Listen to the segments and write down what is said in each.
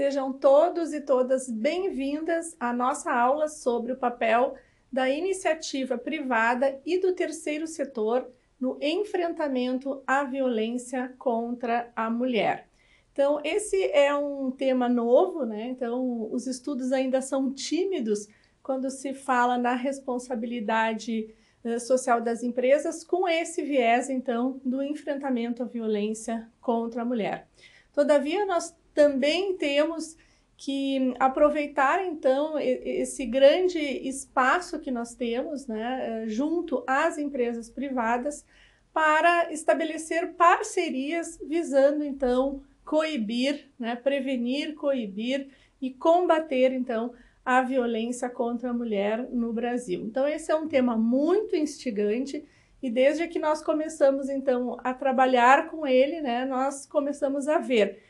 Sejam todos e todas bem-vindas à nossa aula sobre o papel da iniciativa privada e do terceiro setor no enfrentamento à violência contra a mulher. Então, esse é um tema novo, né? Então, os estudos ainda são tímidos quando se fala na responsabilidade eh, social das empresas com esse viés, então, do enfrentamento à violência contra a mulher. Todavia, nós também temos que aproveitar então esse grande espaço que nós temos, né, eh, junto às empresas privadas, para estabelecer parcerias visando então coibir, né, prevenir, coibir e combater então a violência contra a mulher no Brasil. Então esse é um tema muito instigante e desde que nós começamos então a trabalhar com ele, né, nós começamos a ver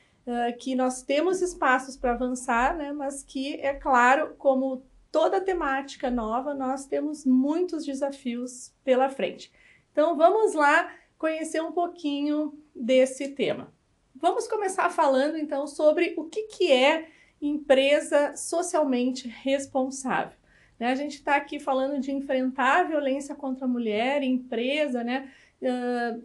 que nós temos espaços para avançar, né? mas que, é claro, como toda temática nova, nós temos muitos desafios pela frente. Então vamos lá conhecer um pouquinho desse tema. Vamos começar falando então sobre o que, que é empresa socialmente responsável. Né? A gente está aqui falando de enfrentar a violência contra a mulher, empresa, né? Uh,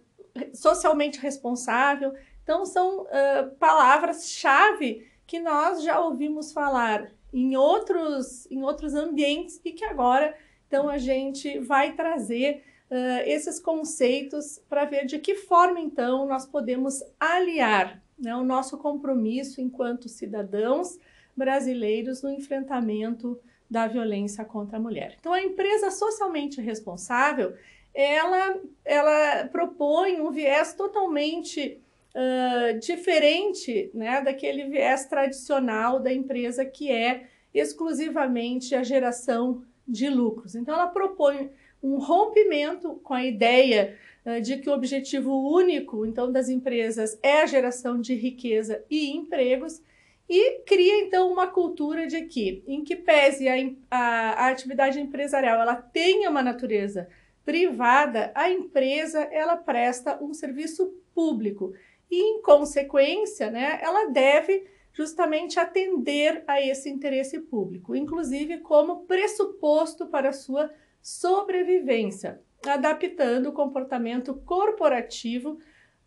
socialmente responsável. Então, são uh, palavras-chave que nós já ouvimos falar em outros, em outros ambientes e que agora então a gente vai trazer uh, esses conceitos para ver de que forma então nós podemos aliar né, o nosso compromisso enquanto cidadãos brasileiros no enfrentamento da violência contra a mulher. Então a empresa socialmente responsável ela, ela propõe um viés totalmente uh, diferente né, daquele viés tradicional da empresa que é exclusivamente a geração de lucros. Então, ela propõe um rompimento com a ideia uh, de que o objetivo único, então, das empresas é a geração de riqueza e empregos e cria, então, uma cultura de que, em que pese a, a, a atividade empresarial ela tenha uma natureza privada, a empresa ela presta um serviço público e, em consequência, né, ela deve justamente atender a esse interesse público, inclusive como pressuposto para a sua sobrevivência, adaptando o comportamento corporativo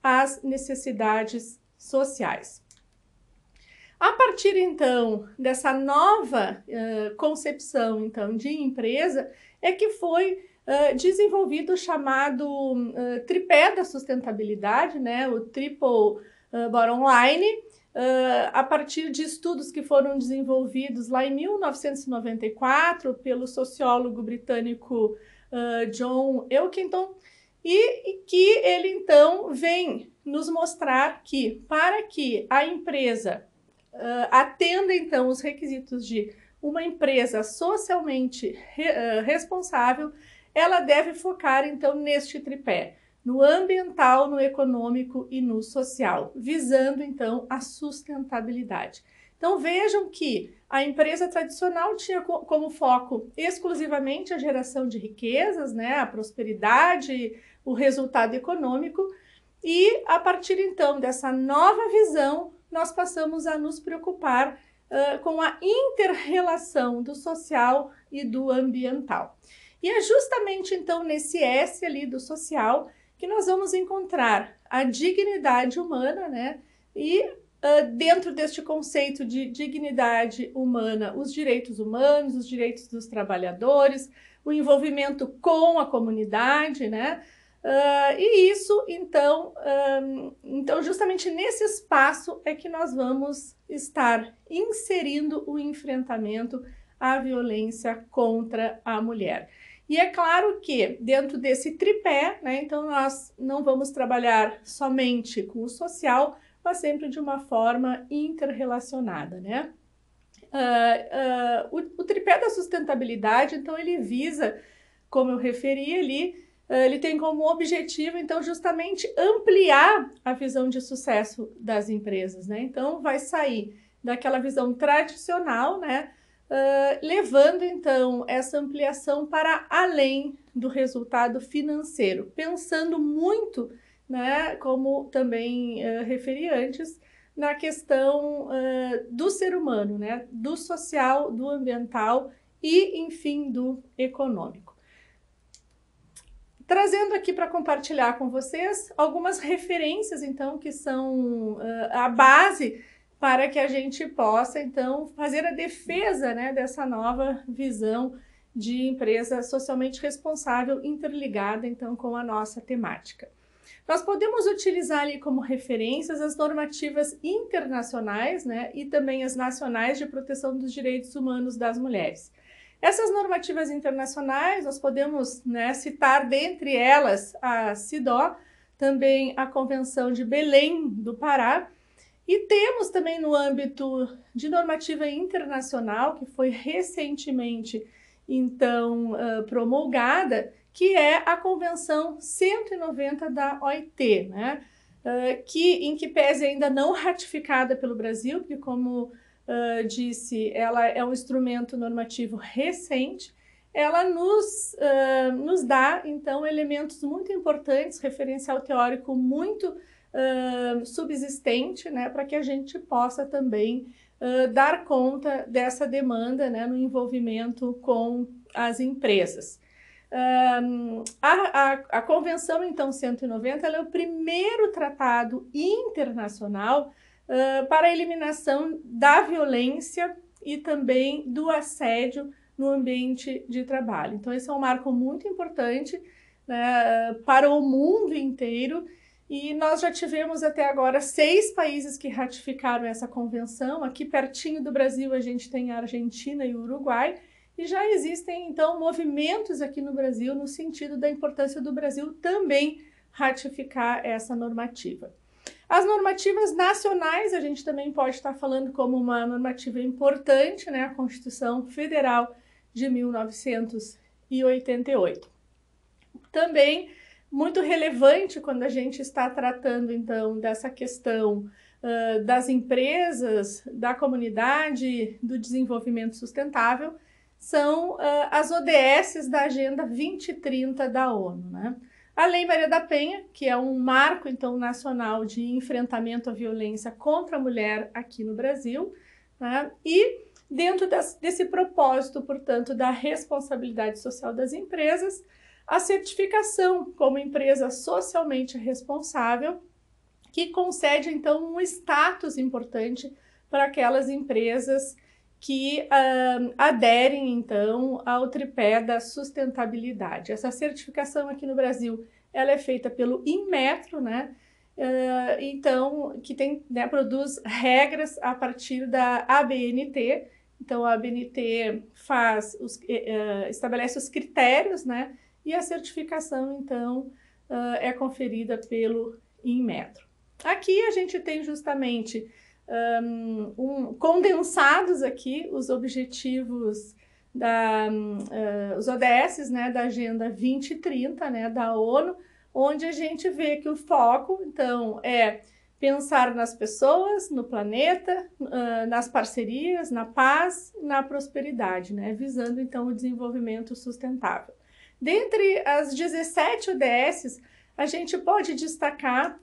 às necessidades sociais. A partir então dessa nova uh, concepção então de empresa é que foi desenvolvido o chamado uh, tripé da sustentabilidade, né, o Triple uh, Bottom Line, a partir de estudos que foram desenvolvidos lá em 1994 pelo sociólogo britânico John Elkington, e, e que ele então vem nos mostrar que para que a empresa Uh, atenda então os requisitos de uma empresa socialmente re, uh, responsável, ela deve focar então neste tripé, no ambiental, no econômico e no social, visando então a sustentabilidade. Então vejam que a empresa tradicional tinha como foco exclusivamente a geração de riquezas, né, a prosperidade, o resultado econômico, e a partir então dessa nova visão, nós passamos a nos preocupar uh, com a interrelação do social e do ambiental. E é justamente então nesse S ali do social que nós vamos encontrar a dignidade humana, né? E uh, dentro deste conceito de dignidade humana, os direitos humanos, os direitos dos trabalhadores, o envolvimento com a comunidade, né? Uh, e isso, então, um, ah, então, justamente nesse espaço é que nós vamos estar inserindo o enfrentamento à violência contra a mulher. E é claro que dentro desse tripé, né, então nós não vamos trabalhar somente com o social, mas sempre de uma forma interrelacionada, né? Uh, uh, o, o, tripé da sustentabilidade, então, ele visa, como eu referi ali, uh, ele tem como objetivo, então, justamente ampliar a visão de sucesso das empresas, né? Então, vai sair daquela visão tradicional, né? Ah, levando então essa ampliação para além do resultado financeiro, pensando muito, né, como também uh, referi antes, na questão uh, do ser humano, né, do social, do ambiental e, enfim, do econômico. Trazendo aqui para compartilhar com vocês algumas referências, então, que são uh, a base para que a gente possa, então, fazer a defesa né, dessa nova visão de empresa socialmente responsável, interligada, então, com a nossa temática. Nós podemos utilizar ali como referências as normativas internacionais né, e também as nacionais de proteção dos direitos humanos das mulheres. Essas normativas internacionais, nós podemos né, citar dentre elas a CIDO, também a Convenção de Belém do Pará, e temos também no âmbito de normativa internacional, que foi recentemente então promulgada, que é a Convenção 190 da OIT, né? que, em que pese ainda não ratificada pelo Brasil, porque, como uh, disse, ela é um instrumento normativo recente, ela nos, uh, nos dá, então, elementos muito importantes, referencial teórico muito importante subsistente, né, para que a gente possa também uh, dar conta dessa demanda né, no envolvimento com as empresas. Um, a, a, a, Convenção, então, 190, é o primeiro tratado internacional uh, para a eliminação da violência e também do assédio no ambiente de trabalho. Então, esse é um marco muito importante né, para o mundo inteiro e nós já tivemos até agora seis países que ratificaram essa convenção. Aqui pertinho do Brasil a gente tem a Argentina e o Uruguai. E já existem então movimentos aqui no Brasil no sentido da importância do Brasil também ratificar essa normativa. As normativas nacionais, a gente também pode estar falando como uma normativa importante, né? A Constituição Federal de 1988. Também muito relevante quando a gente está tratando, então, dessa questão uh, das empresas, da comunidade, do desenvolvimento sustentável, são uh, as ODSs da Agenda 2030 da ONU. Né? A Lei Maria da Penha, que é um marco, então, nacional de enfrentamento à violência contra a mulher aqui no Brasil, né? e dentro das, desse propósito, portanto, da responsabilidade social das empresas, a certificação como empresa socialmente responsável, que concede então um status importante para aquelas empresas que uh, aderem então ao tripé da sustentabilidade. Essa certificação aqui no Brasil ela é feita pelo Inmetro, né? Uh, então que tem né, produz regras a partir da ABNT. Então a ABNT faz os, uh, estabelece os critérios, né? e a certificação, então, uh, é conferida pelo Inmetro. Aqui a gente tem justamente um, ah, um, condensados aqui os objetivos da, uh, os ODS, né, da Agenda 2030, né, da ONU, onde a gente vê que o foco, então, é pensar nas pessoas, no planeta, uh, nas parcerias, na paz, na prosperidade, né, visando, então, o desenvolvimento sustentável. Dentre as 17 ODSs, a gente pode destacar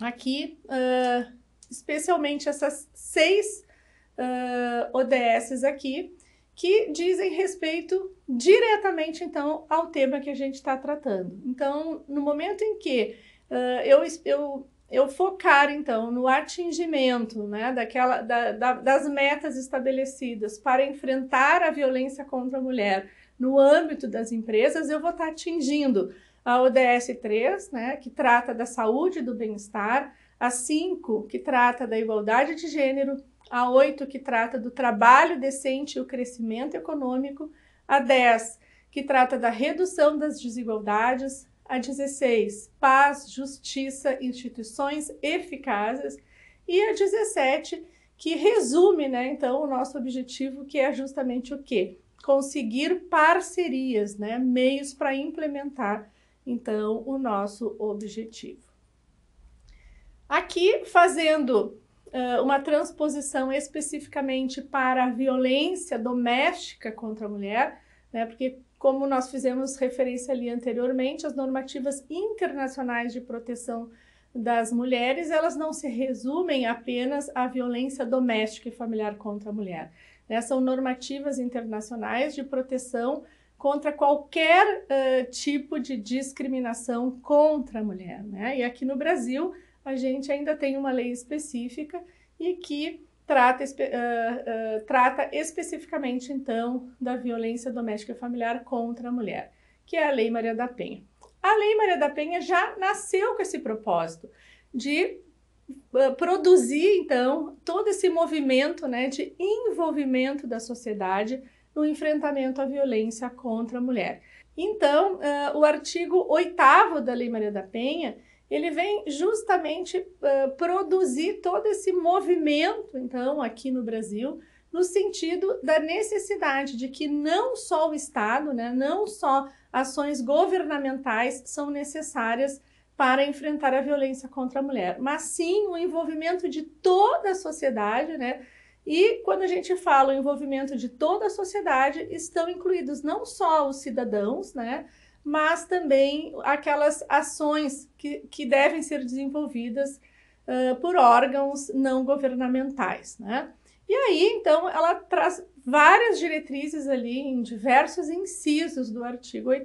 aqui, uh, especialmente essas seis uh, ODSs aqui, que dizem respeito diretamente, então, ao tema que a gente está tratando. Então, no momento em que uh, eu, eu, eu focar, então, no atingimento né, daquela, da, da, das metas estabelecidas para enfrentar a violência contra a mulher, no âmbito das empresas, eu vou estar atingindo a ODS 3, né, que trata da saúde e do bem-estar, a 5, que trata da igualdade de gênero, a 8, que trata do trabalho decente e o crescimento econômico, a 10, que trata da redução das desigualdades, a 16, paz, justiça, instituições eficazes, e a 17, que resume, né, então, o nosso objetivo, que é justamente o quê? conseguir parcerias, né, meios para implementar então o nosso objetivo. Aqui fazendo uh, uma transposição especificamente para a violência doméstica contra a mulher, né, porque como nós fizemos referência ali anteriormente, as normativas internacionais de proteção das mulheres, elas não se resumem apenas à violência doméstica e familiar contra a mulher né, são normativas internacionais de proteção contra qualquer uh, tipo de discriminação contra a mulher. Né? E aqui no Brasil, a gente ainda tem uma lei específica e que trata, uh, uh, trata especificamente, então, da violência doméstica e familiar contra a mulher, que é a Lei Maria da Penha. A Lei Maria da Penha já nasceu com esse propósito de ah, produzir, então, todo esse movimento né, de envolvimento da sociedade no enfrentamento à violência contra a mulher. Então, uh, o artigo 8 da Lei Maria da Penha, ele vem justamente uh, produzir todo esse movimento, então, aqui no Brasil, no sentido da necessidade de que não só o Estado, né, não só ações governamentais são necessárias para enfrentar a violência contra a mulher, mas sim o envolvimento de toda a sociedade, né? E quando a gente fala o envolvimento de toda a sociedade, estão incluídos não só os cidadãos, né? Mas também aquelas ações que, que devem ser desenvolvidas uh, por órgãos não governamentais, né? E aí, então, ela traz várias diretrizes ali em diversos incisos do artigo 8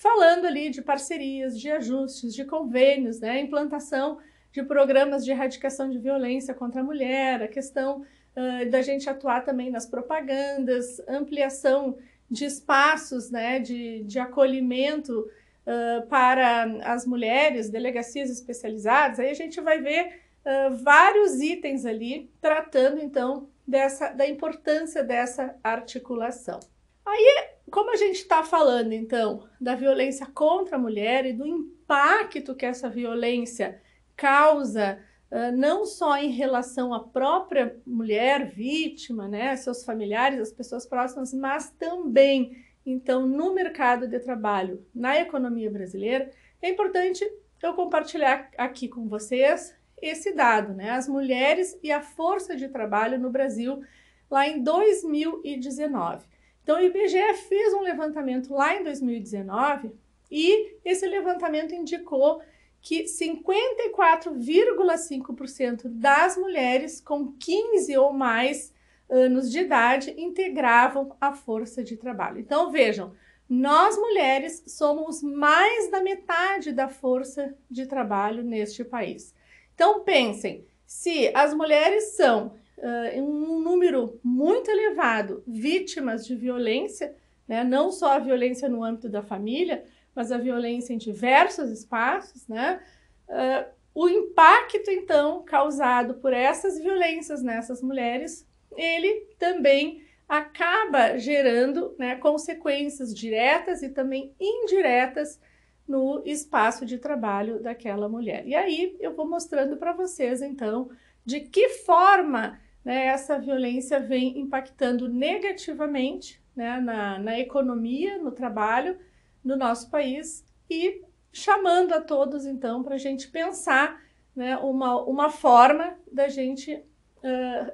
falando ali de parcerias, de ajustes, de convênios, né, implantação de programas de erradicação de violência contra a mulher, a questão uh, da gente atuar também nas propagandas, ampliação de espaços né, de, de acolhimento uh, para as mulheres, delegacias especializadas. Aí a gente vai ver uh, vários itens ali tratando então dessa, da importância dessa articulação. Aí como a gente está falando, então, da violência contra a mulher e do impacto que essa violência causa, uh, não só em relação à própria mulher vítima, né, seus familiares, as pessoas próximas, mas também, então, no mercado de trabalho, na economia brasileira, é importante eu compartilhar aqui com vocês esse dado, né, as mulheres e a força de trabalho no Brasil lá em 2019. Então, o IBGE fez um levantamento lá em 2019 e esse levantamento indicou que 54,5% das mulheres com 15 ou mais anos de idade integravam a força de trabalho. Então, vejam, nós mulheres somos mais da metade da força de trabalho neste país. Então, pensem, se as mulheres são uh, um número muito elevado vítimas de violência, né? não só a violência no âmbito da família, mas a violência em diversos espaços, né? Uh, o impacto então causado por essas violências nessas mulheres, ele também acaba gerando né, consequências diretas e também indiretas no espaço de trabalho daquela mulher. E aí eu vou mostrando para vocês então de que forma né, essa violência vem impactando negativamente né, na, na economia, no trabalho, no nosso país e chamando a todos, então, para a gente pensar né, uma, uma forma da gente uh,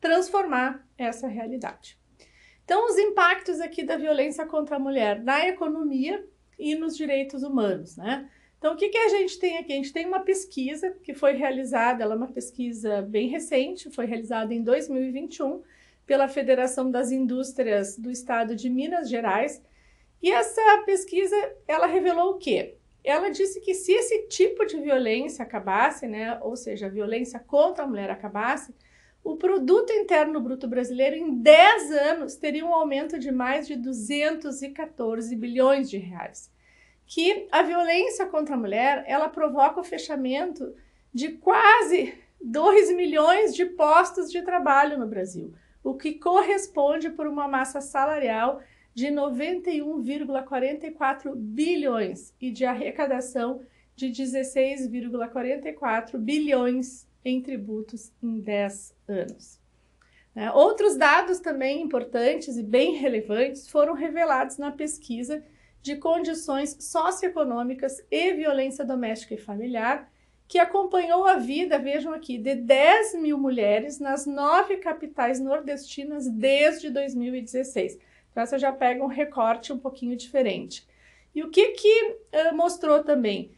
transformar essa realidade. Então, os impactos aqui da violência contra a mulher na economia e nos direitos humanos, né? Então, o que, que a gente tem aqui? A gente tem uma pesquisa que foi realizada, ela é uma pesquisa bem recente, foi realizada em 2021 pela Federação das Indústrias do Estado de Minas Gerais. E essa pesquisa, ela revelou o quê? Ela disse que se esse tipo de violência acabasse, né, ou seja, a violência contra a mulher acabasse, o produto interno bruto brasileiro em 10 anos teria um aumento de mais de 214 bilhões de reais que a violência contra a mulher, ela provoca o fechamento de quase 2 milhões de postos de trabalho no Brasil, o que corresponde por uma massa salarial de 91,44 bilhões e de arrecadação de 16,44 bilhões em tributos em 10 anos. Né, outros dados também importantes e bem relevantes foram revelados na pesquisa de condições socioeconômicas e violência doméstica e familiar, que acompanhou a vida, vejam aqui, de 10 mil mulheres nas nove capitais nordestinas desde 2016. Então, você já pega um recorte um pouquinho diferente. E o que, que uh, mostrou também?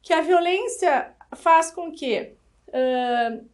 Que a violência faz com que uh,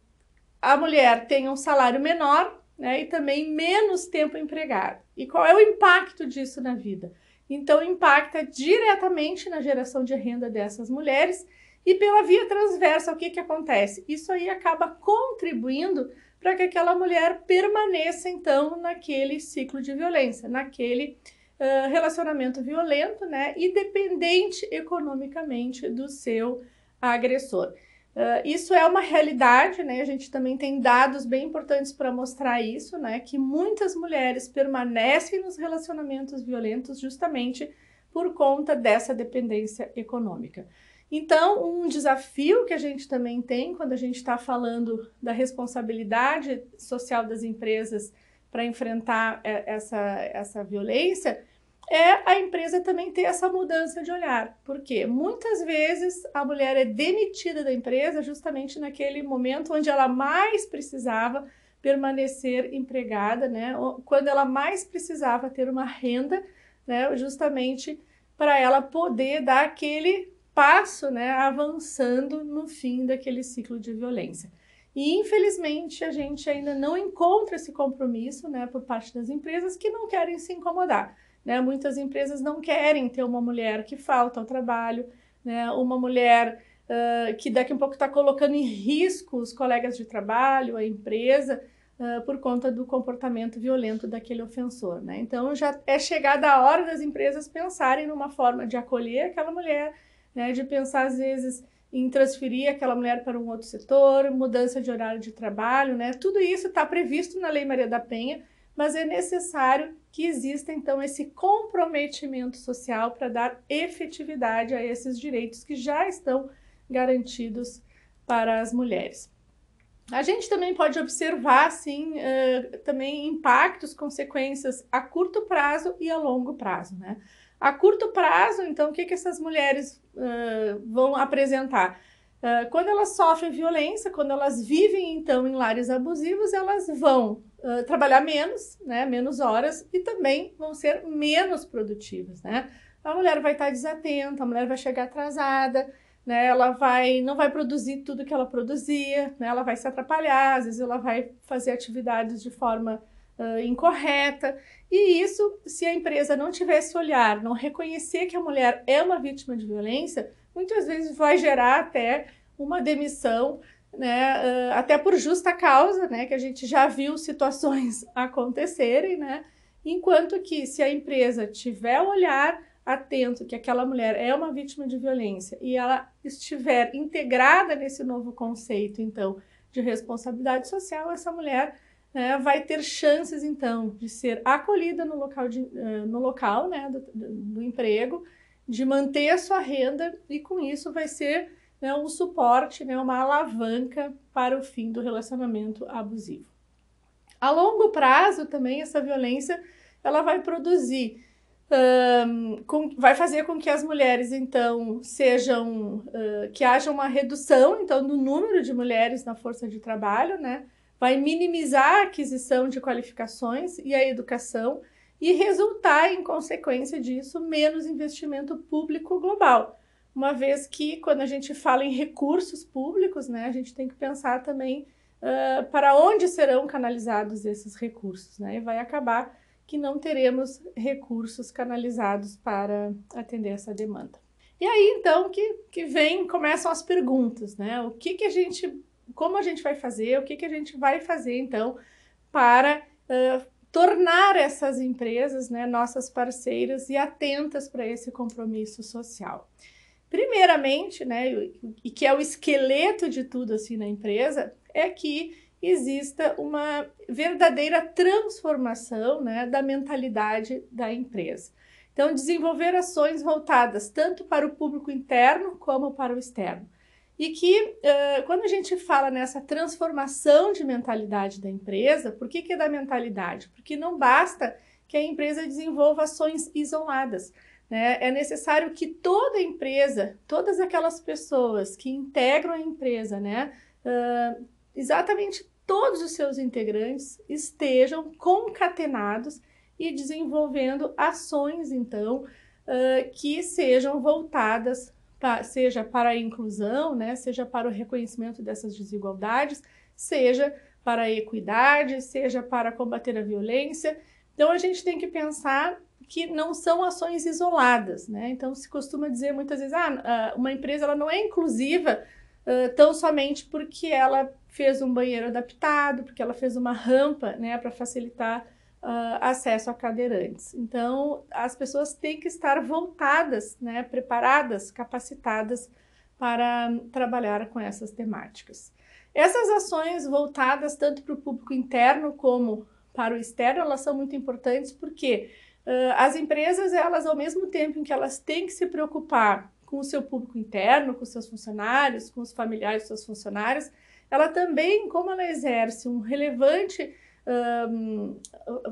a mulher tenha um salário menor né, e também menos tempo empregada. E qual é o impacto disso na vida? Então, impacta diretamente na geração de renda dessas mulheres e pela via transversa, o que, que acontece? Isso aí acaba contribuindo para que aquela mulher permaneça, então, naquele ciclo de violência, naquele uh, relacionamento violento, né? E dependente economicamente do seu agressor. Uh, isso é uma realidade, né? A gente também tem dados bem importantes para mostrar isso, né? Que muitas mulheres permanecem nos relacionamentos violentos justamente por conta dessa dependência econômica. Então, um desafio que a gente também tem quando a gente está falando da responsabilidade social das empresas para enfrentar eh, essa, essa violência é a empresa também ter essa mudança de olhar. Porque muitas vezes a mulher é demitida da empresa justamente naquele momento onde ela mais precisava permanecer empregada, né? Quando ela mais precisava ter uma renda, né? Justamente para ela poder dar aquele passo, né? Avançando no fim daquele ciclo de violência. E infelizmente a gente ainda não encontra esse compromisso, né? Por parte das empresas que não querem se incomodar. Né? Muitas empresas não querem ter uma mulher que falta ao trabalho, né? uma mulher uh, que daqui a pouco está colocando em risco os colegas de trabalho, a empresa, uh, por conta do comportamento violento daquele ofensor. Né? Então já é chegada a hora das empresas pensarem numa forma de acolher aquela mulher, né? de pensar às vezes em transferir aquela mulher para um outro setor, mudança de horário de trabalho, né? Tudo isso está previsto na Lei Maria da Penha, mas é necessário que exista então esse comprometimento social para dar efetividade a esses direitos que já estão garantidos para as mulheres. A gente também pode observar, sim, uh, também impactos, consequências a curto prazo e a longo prazo, né? A curto prazo, então, o que, que essas mulheres uh, vão apresentar? Ah, quando elas sofrem violência, quando elas vivem então em lares abusivos, elas vão uh, trabalhar menos, né, menos horas e também vão ser menos produtivas, né? A mulher vai estar desatenta, a mulher vai chegar atrasada, né? Ela vai não vai produzir tudo que ela produzia, né? Ela vai se atrapalhar, às vezes ela vai fazer atividades de forma uh, incorreta. E isso, se a empresa não tivesse olhar, não reconhecer que a mulher é uma vítima de violência, muitas vezes vai gerar até uma demissão, né, até por justa causa, né, que a gente já viu situações acontecerem, né, enquanto que se a empresa tiver o olhar atento que aquela mulher é uma vítima de violência e ela estiver integrada nesse novo conceito, então, de responsabilidade social, essa mulher né, vai ter chances, então, de ser acolhida no local, de, no local né, do, do emprego de manter a sua renda e com isso vai ser né, um suporte, né, uma alavanca para o fim do relacionamento abusivo. A longo prazo também essa violência ela vai produzir, um, com, vai fazer com que as mulheres então sejam, uh, que haja uma redução então do número de mulheres na força de trabalho, né? Vai minimizar a aquisição de qualificações e a educação e resultar, em consequência disso, menos investimento público global. Uma vez que, quando a gente fala em recursos públicos, né, a gente tem que pensar também uh, para onde serão canalizados esses recursos. Né? E vai acabar que não teremos recursos canalizados para atender essa demanda. E aí, então, que, que vem, começam as perguntas, né? O que, que a gente, como a gente vai fazer, o que, que a gente vai fazer, então, para uh, tornar essas empresas, né, nossas parceiras e atentas para esse compromisso social. Primeiramente, né, e que é o esqueleto de tudo assim na empresa, é que exista uma verdadeira transformação né, da mentalidade da empresa. Então, desenvolver ações voltadas tanto para o público interno como para o externo. E que uh, quando a gente fala nessa transformação de mentalidade da empresa, por que, que é da mentalidade? Porque não basta que a empresa desenvolva ações isoladas. Né? É necessário que toda a empresa, todas aquelas pessoas que integram a empresa, né? Uh, exatamente todos os seus integrantes estejam concatenados e desenvolvendo ações, então, uh, que sejam voltadas pra, seja para a inclusão, né, seja para o reconhecimento dessas desigualdades, seja para a equidade, seja para combater a violência. Então a gente tem que pensar que não são ações isoladas, né? Então se costuma dizer muitas vezes, ah, uma empresa ela não é inclusiva uh, tão somente porque ela fez um banheiro adaptado, porque ela fez uma rampa, né, para facilitar uh, acesso a cadeirantes. Então, as pessoas têm que estar voltadas, né, preparadas, capacitadas para trabalhar com essas temáticas. Essas ações voltadas tanto para o público interno como para o externo, elas são muito importantes porque uh, as empresas, elas ao mesmo tempo em que elas têm que se preocupar com o seu público interno, com seus funcionários, com os familiares dos seus funcionários, ela também, como ela exerce um relevante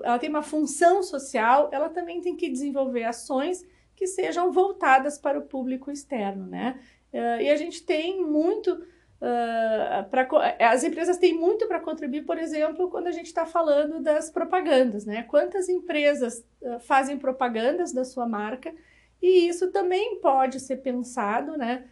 ela tem uma função social, ela também tem que desenvolver ações que sejam voltadas para o público externo, né? e a gente tem muito uh, para as empresas têm muito para contribuir, por exemplo, quando a gente está falando das propagandas, né? Quantas empresas uh, fazem propagandas da sua marca e isso também pode ser pensado, né?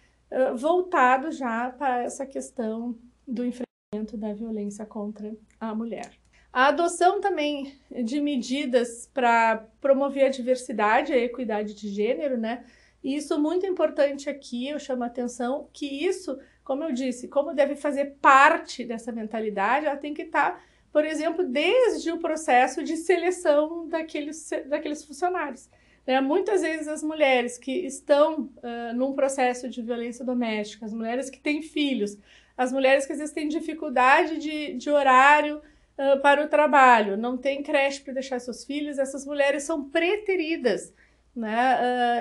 voltado já para essa questão do enfrentamento da violência contra a mulher. A adoção também de medidas para promover a diversidade, a equidade de gênero, né? E isso muito importante aqui, eu chamo a atenção que isso, como eu disse, como deve fazer parte dessa mentalidade, ela tem que estar, tá, por exemplo, desde o processo de seleção daqueles, daqueles funcionários. Né? Muitas vezes as mulheres que estão uh, num processo de violência doméstica, as mulheres que têm filhos, as mulheres que às vezes têm dificuldade de, de horário, para o trabalho, não tem creche para deixar seus filhos, essas mulheres são preteridas né,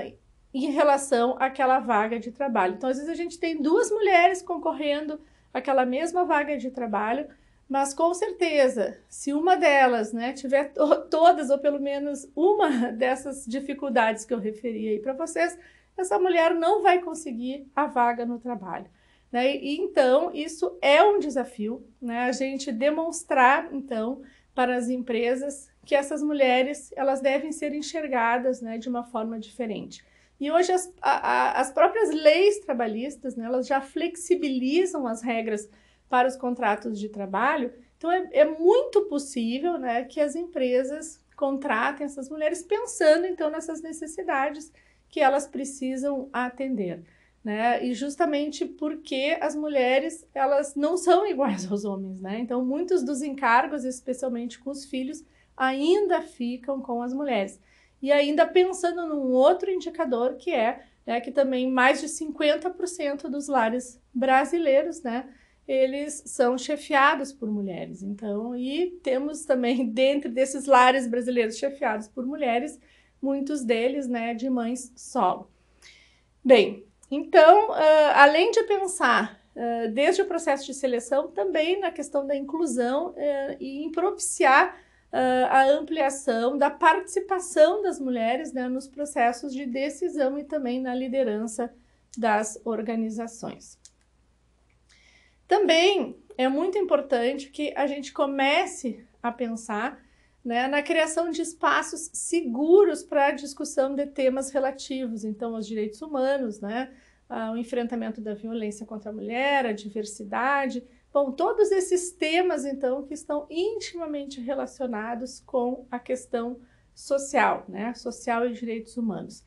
uh, em relação àquela vaga de trabalho. Então, às vezes, a gente tem duas mulheres concorrendo àquela mesma vaga de trabalho, mas com certeza, se uma delas né, tiver to todas ou pelo menos uma dessas dificuldades que eu referi aí para vocês, essa mulher não vai conseguir a vaga no trabalho. Né? E, então, isso é um desafio, né? a gente demonstrar, então, para as empresas que essas mulheres elas devem ser enxergadas né, de uma forma diferente. E hoje as, a, a, as próprias leis trabalhistas né, elas já flexibilizam as regras para os contratos de trabalho. Então é, é muito possível né, que as empresas contratem essas mulheres pensando então nessas necessidades que elas precisam atender né? E justamente porque as mulheres, elas não são iguais aos homens, né? Então, muitos dos encargos, especialmente com os filhos, ainda ficam com as mulheres. E ainda pensando num outro indicador que é, né, que também mais de 50% dos lares brasileiros, né, eles são chefiados por mulheres. Então, e temos também dentro desses lares brasileiros chefiados por mulheres, muitos deles, né, de mães solo. Bem, então, uh, além de pensar uh, desde o processo de seleção, também na questão da inclusão uh, e em propiciar a ampliação da participação das mulheres né, nos processos de decisão e também na liderança das organizações. Também é muito importante que a gente comece a pensar né, na criação de espaços seguros para a discussão de temas relativos, então, aos direitos humanos, né, ao enfrentamento da violência contra a mulher, a diversidade, bom, todos esses temas, então, que estão intimamente relacionados com a questão social, né, social e direitos humanos.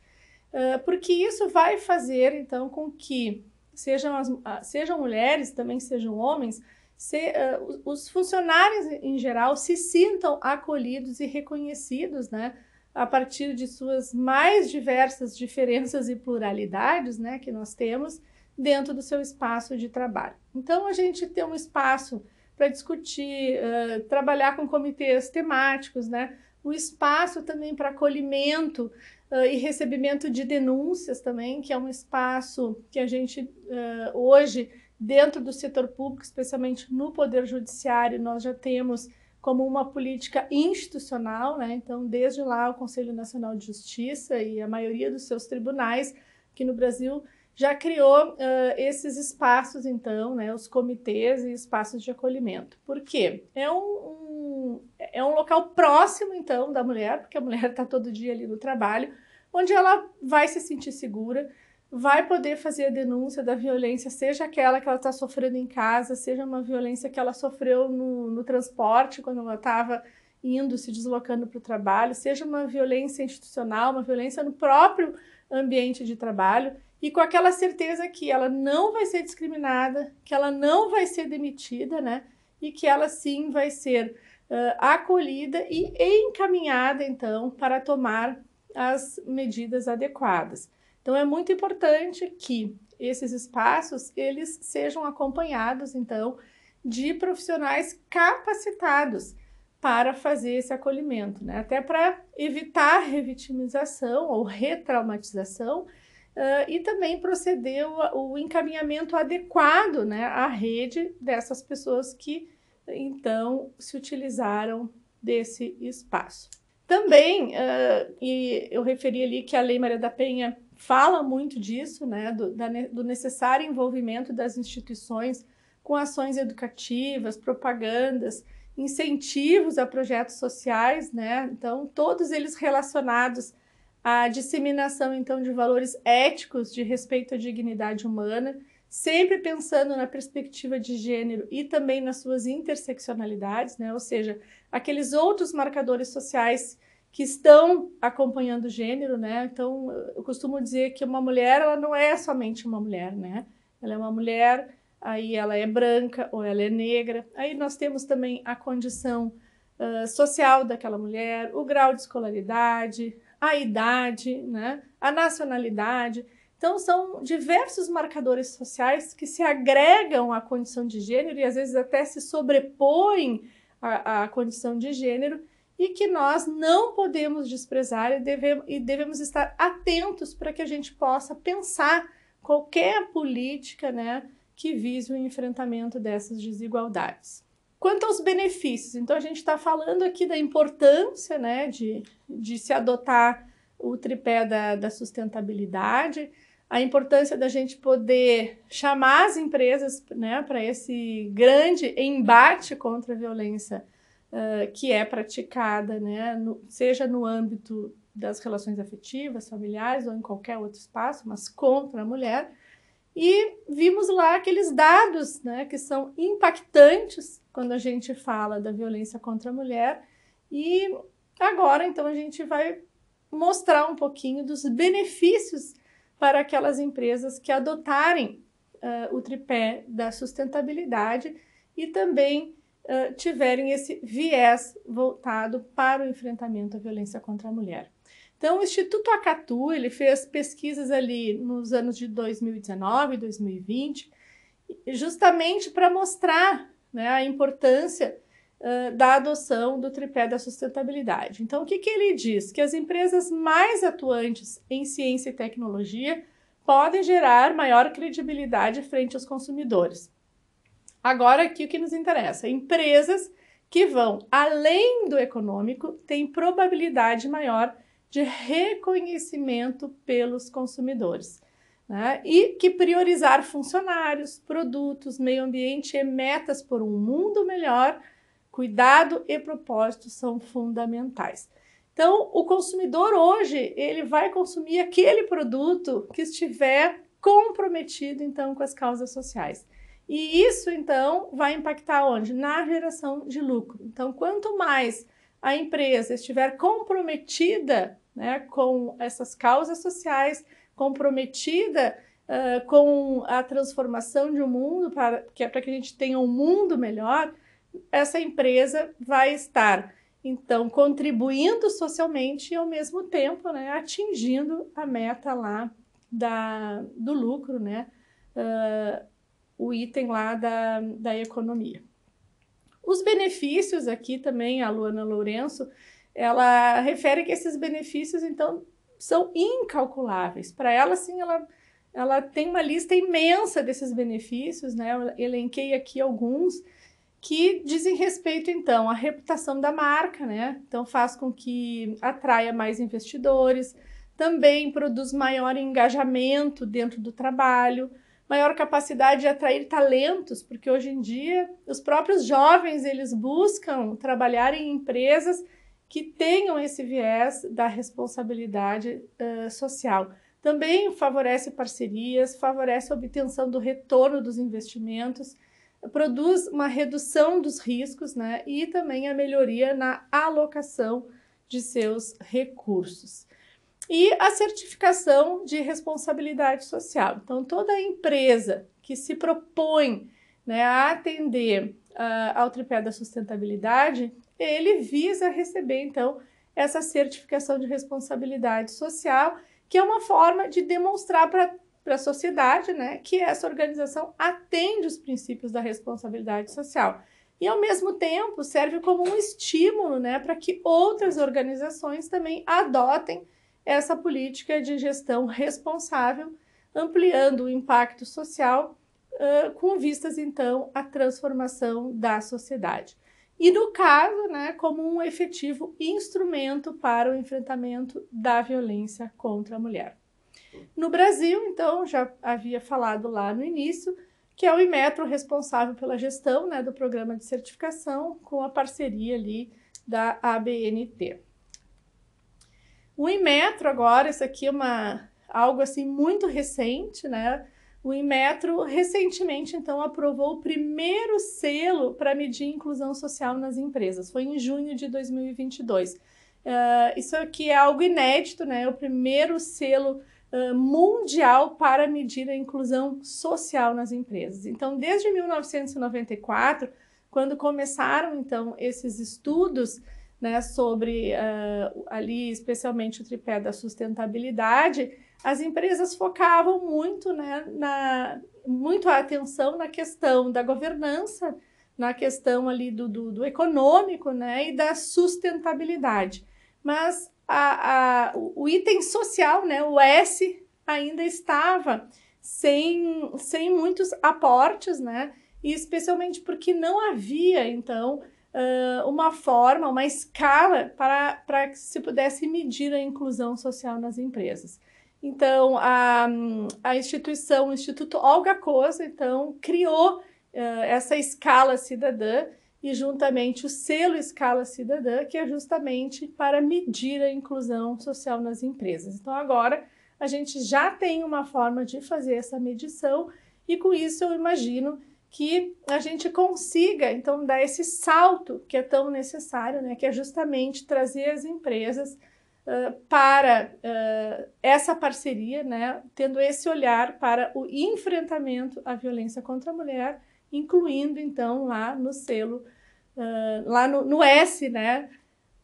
Uh, porque isso vai fazer, então, com que sejam, as, ah, sejam mulheres, também sejam homens, se, uh, os funcionários em geral se sintam acolhidos e reconhecidos, né? A partir de suas mais diversas diferenças e pluralidades, né? Que nós temos dentro do seu espaço de trabalho. Então, a gente tem um espaço para discutir, uh, trabalhar com comitês temáticos, né? O espaço também para acolhimento uh, e recebimento de denúncias também, que é um espaço que a gente hoje Dentro do setor público, especialmente no Poder Judiciário, nós já temos como uma política institucional, né? então, desde lá, o Conselho Nacional de Justiça e a maioria dos seus tribunais aqui no Brasil já criou uh, esses espaços, então, né? os comitês e espaços de acolhimento. Por quê? É um, um é um local próximo, então, da mulher, porque a mulher está todo dia ali no trabalho, onde ela vai se sentir segura, vai poder fazer a denúncia da violência, seja aquela que ela está sofrendo em casa, seja uma violência que ela sofreu no, no transporte, quando ela estava indo, se deslocando para o trabalho, seja uma violência institucional, uma violência no próprio ambiente de trabalho, e com aquela certeza que ela não vai ser discriminada, que ela não vai ser demitida, né? E que ela sim vai ser uh, acolhida e encaminhada, então, para tomar as medidas adequadas. Então é muito importante que esses espaços eles sejam acompanhados então de profissionais capacitados para fazer esse acolhimento, né? até para evitar revitimização ou retraumatização uh, e também proceder o, o, encaminhamento adequado né, à rede dessas pessoas que então se utilizaram desse espaço. Também, uh, e eu referi ali que a Lei Maria da Penha fala muito disso, né, do, da, do necessário envolvimento das instituições com ações educativas, propagandas, incentivos a projetos sociais, né? Então, todos eles relacionados à disseminação então de valores éticos de respeito à dignidade humana, sempre pensando na perspectiva de gênero e também nas suas interseccionalidades, né? Ou seja, aqueles outros marcadores sociais que estão acompanhando o gênero, né? Então, eu costumo dizer que uma mulher, ela não é somente uma mulher, né? Ela é uma mulher, aí ela é branca ou ela é negra. Aí nós temos também a condição uh, social daquela mulher, o grau de escolaridade, a idade, né? A nacionalidade. Então, são diversos marcadores sociais que se agregam à condição de gênero e às vezes até se sobrepõem à, à condição de gênero e que nós não podemos desprezar e devemos, e devemos estar atentos para que a gente possa pensar qualquer política né, que vise o enfrentamento dessas desigualdades. Quanto aos benefícios, então a gente está falando aqui da importância né, de, de se adotar o tripé da, da sustentabilidade, a importância da gente poder chamar as empresas né, para esse grande embate contra a violência uh, que é praticada, né, no, seja no âmbito das relações afetivas, familiares ou em qualquer outro espaço, mas contra a mulher. E vimos lá aqueles dados né, que são impactantes quando a gente fala da violência contra a mulher. E agora, então, a gente vai mostrar um pouquinho dos benefícios para aquelas empresas que adotarem uh, o tripé da sustentabilidade e também tiverem esse viés voltado para o enfrentamento à violência contra a mulher. Então, o Instituto Acatu ele fez pesquisas ali nos anos de 2019 e 2020, justamente para mostrar né, a importância uh, da adoção do tripé da sustentabilidade. Então, o que, que ele diz? Que as empresas mais atuantes em ciência e tecnologia podem gerar maior credibilidade frente aos consumidores. Agora aqui o que nos interessa, empresas que vão além do econômico têm probabilidade maior de reconhecimento pelos consumidores. Né? E que priorizar funcionários, produtos, meio ambiente e metas por um mundo melhor, cuidado e propósito são fundamentais. Então, o consumidor hoje, ele vai consumir aquele produto que estiver comprometido então com as causas sociais. E isso, então, vai impactar onde? Na geração de lucro. Então, quanto mais a empresa estiver comprometida né, com essas causas sociais, comprometida uh, com a transformação de um mundo, para que, é para que a gente tenha um mundo melhor, essa empresa vai estar, então, contribuindo socialmente e, ao mesmo tempo, né, atingindo a meta lá da, do lucro, né? Uh, o item lá da, da economia. Os benefícios aqui também, a Luana Lourenço, ela refere que esses benefícios, então, são incalculáveis. Para ela, sim, ela, ela tem uma lista imensa desses benefícios, né? Eu elenquei aqui alguns que dizem respeito, então, à reputação da marca, né? Então, faz com que atraia mais investidores, também produz maior engajamento dentro do trabalho, maior capacidade de atrair talentos, porque hoje em dia os próprios jovens eles buscam trabalhar em empresas que tenham esse viés da responsabilidade uh, social. Também favorece parcerias, favorece a obtenção do retorno dos investimentos, produz uma redução dos riscos né, e também a melhoria na alocação de seus recursos. E a certificação de responsabilidade social. Então, toda empresa que se propõe né, a atender uh, ao tripé da sustentabilidade, ele visa receber, então, essa certificação de responsabilidade social, que é uma forma de demonstrar para a sociedade, né, que essa organização atende os princípios da responsabilidade social. E ao mesmo tempo serve como um estímulo, né, para que outras organizações também adotem essa política de gestão responsável, ampliando o impacto social, uh, com vistas então à transformação da sociedade. E no caso, né, como um efetivo instrumento para o enfrentamento da violência contra a mulher. No Brasil, então, já havia falado lá no início, que é o Imetro responsável pela gestão né, do programa de certificação com a parceria ali da ABNT. O Inmetro agora, isso aqui é uma, algo assim muito recente, né? O Inmetro recentemente então aprovou o primeiro selo para medir inclusão social nas empresas. Foi em junho de 2022. Uh, eh, isso aqui é algo inédito, né? É o primeiro selo uh, mundial para medir a inclusão social nas empresas. Então, desde 1994, quando começaram então esses estudos, né, sobre uh, ali especialmente o tripé da sustentabilidade, as empresas focavam muito, né, na, muito a atenção na questão da governança, na questão ali do, do, do econômico né, e da sustentabilidade. Mas a, a, o item social, né, o S, ainda estava sem, sem muitos aportes, né, e especialmente porque não havia, então, uh, uma forma, uma escala para, para que se pudesse medir a inclusão social nas empresas. Então, a, a instituição, o Instituto Olga Cosa, então, criou uh, essa escala cidadã e juntamente o selo escala cidadã, que é justamente para medir a inclusão social nas empresas. Então, agora a gente já tem uma forma de fazer essa medição e com isso eu imagino que a gente consiga então dar esse salto que é tão necessário, né, que é justamente trazer as empresas uh, para uh, essa parceria, né, tendo esse olhar para o enfrentamento à violência contra a mulher, incluindo então lá no selo, uh, lá no, no, S, né,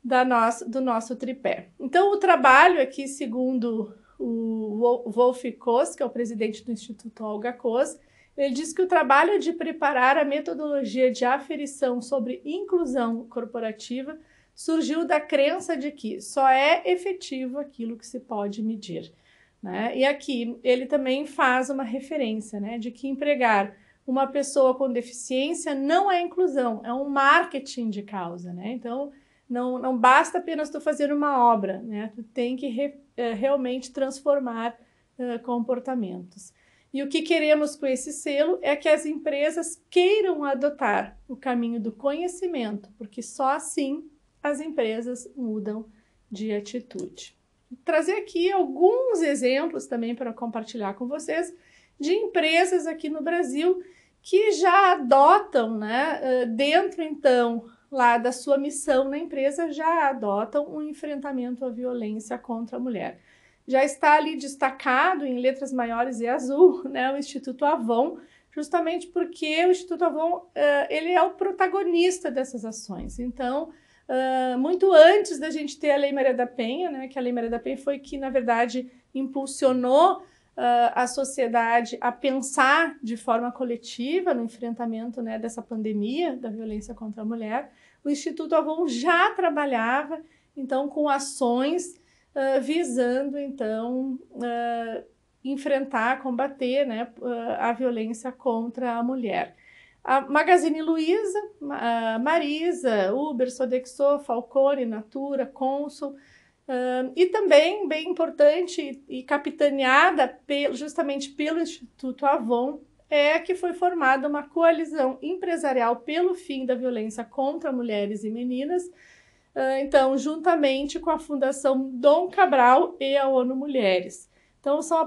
da nosso, do nosso tripé. Então o trabalho aqui, segundo o Wolf Kos, que é o presidente do Instituto Olga Kos, ele diz que o trabalho é de preparar a metodologia de aferição sobre inclusão corporativa surgiu da crença de que só é efetivo aquilo que se pode medir. Né? E aqui ele também faz uma referência né, de que empregar uma pessoa com deficiência não é inclusão, é um marketing de causa. Né? Então, não, não basta apenas tu fazer uma obra, né? tu tem que re, eh, realmente transformar uh, comportamentos. E o que queremos com esse selo é que as empresas queiram adotar o caminho do conhecimento, porque só assim as empresas mudam de atitude. Vou trazer aqui alguns exemplos também para compartilhar com vocês de empresas aqui no Brasil que já adotam, né, eh, dentro então lá da sua missão na empresa, já adotam o um enfrentamento à violência contra a mulher já está ali destacado em letras maiores e azul, né, o Instituto Avon, justamente porque o Instituto Avon uh, ele é o protagonista dessas ações. Então, uh, muito antes da gente ter a Lei Maria da Penha, né, que a Lei Maria da Penha foi que, na verdade, impulsionou uh, a sociedade a pensar de forma coletiva no enfrentamento né, dessa pandemia da violência contra a mulher, o Instituto Avon já trabalhava, então, com ações ah, visando então uh, enfrentar, combater né, ah, a violência contra a mulher. A Magazine Luiza, Marisa, Uber, Sodexo, Falcone, Natura, Consul, Uh, e também, bem importante e capitaneada justamente pelo Instituto Avon, é que foi formada uma coalizão empresarial pelo fim da violência contra mulheres e meninas, ah, então, juntamente com a Fundação Dom Cabral e a ONU Mulheres. Então, são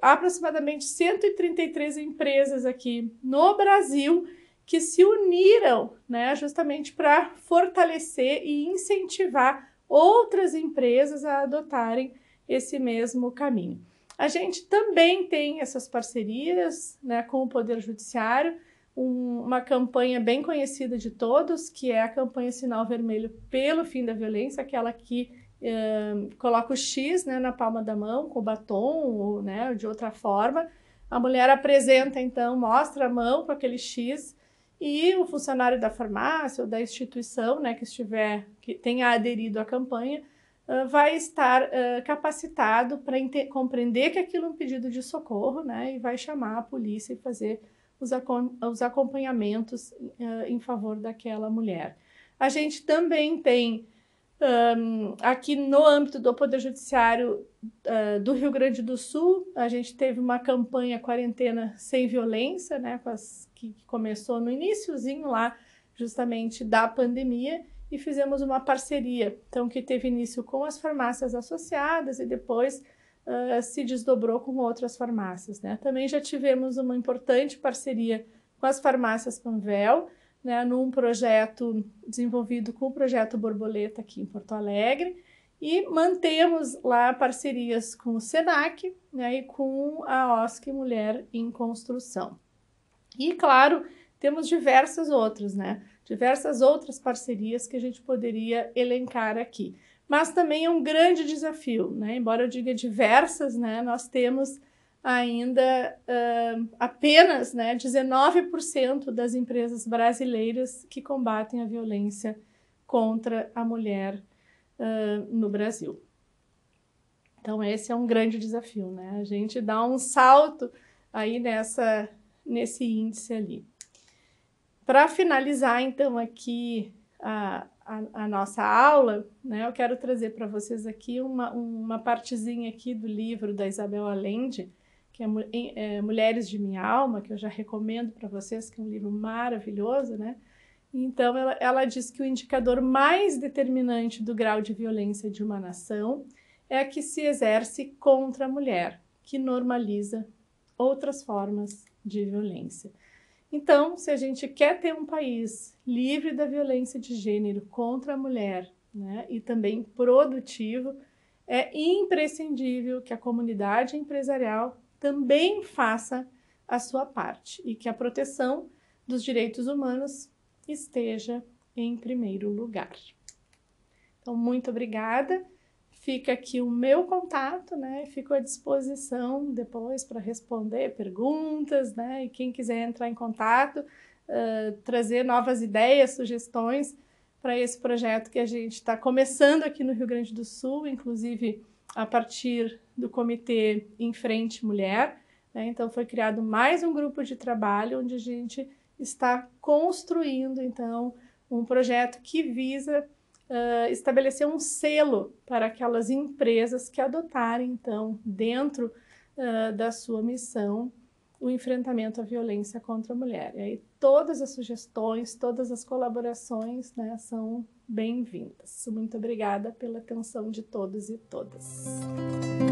aproximadamente 133 empresas aqui no Brasil que se uniram né, justamente para fortalecer e incentivar outras empresas a adotarem esse mesmo caminho. A gente também tem essas parcerias né, com o Poder Judiciário um, uma campanha bem conhecida de todos, que é a campanha Sinal Vermelho pelo Fim da Violência, aquela que eh, coloca o X né, na palma da mão, com batom ou né, de outra forma. A mulher apresenta, então, mostra a mão com aquele X e o funcionário da farmácia ou da instituição né, que estiver, que tenha aderido à campanha, Uh, vai estar uh, capacitado para compreender que aquilo é um pedido de socorro, né? E vai chamar a polícia e fazer os, os acompanhamentos uh, em favor daquela mulher. A gente também tem um, aqui no âmbito do Poder Judiciário uh, do Rio Grande do Sul, a gente teve uma campanha Quarentena Sem Violência, né, que começou no iníciozinho lá, justamente da pandemia, e fizemos uma parceria, então que teve início com as farmácias associadas e depois uh, se desdobrou com outras farmácias. Né? Também já tivemos uma importante parceria com as farmácias Panvel, né, num projeto desenvolvido com o projeto Borboleta aqui em Porto Alegre, e mantemos lá parcerias com o SENAC né, e com a OSC Mulher em Construção. E, claro, temos diversas outras, né? Diversas outras parcerias que a gente poderia elencar aqui mas também é um grande desafio, né? Embora eu diga diversas, né? Nós temos ainda uh, apenas né, 19% das empresas brasileiras que combatem a violência contra a mulher uh, no Brasil. Então esse é um grande desafio, né? A gente dá um salto aí nessa nesse índice ali. Para finalizar então aqui a, a, a, nossa aula, né, eu quero trazer para vocês aqui uma, uma partezinha aqui do livro da Isabel Allende, que é, é Mulheres de Minha Alma, que eu já recomendo para vocês, que é um livro maravilhoso, né? Então, ela, ela diz que o indicador mais determinante do grau de violência de uma nação é a que se exerce contra a mulher, que normaliza outras formas de violência. Então, se a gente quer ter um país livre da violência de gênero contra a mulher né, e também produtivo, é imprescindível que a comunidade empresarial também faça a sua parte e que a proteção dos direitos humanos esteja em primeiro lugar. Então, muito obrigada. Fica aqui o meu contato, né? Fico à disposição depois para responder perguntas, né? E quem quiser entrar em contato, uh, trazer novas ideias, sugestões para esse projeto que a gente está começando aqui no Rio Grande do Sul, inclusive a partir do Comitê Em Frente Mulher. Né? Então, foi criado mais um grupo de trabalho onde a gente está construindo, então, um projeto que visa uh, estabelecer um selo para aquelas empresas que adotarem, então, dentro uh, da sua missão, o enfrentamento à violência contra a mulher. E aí todas as sugestões, todas as colaborações né, são bem-vindas. Muito obrigada pela atenção de todos e todas.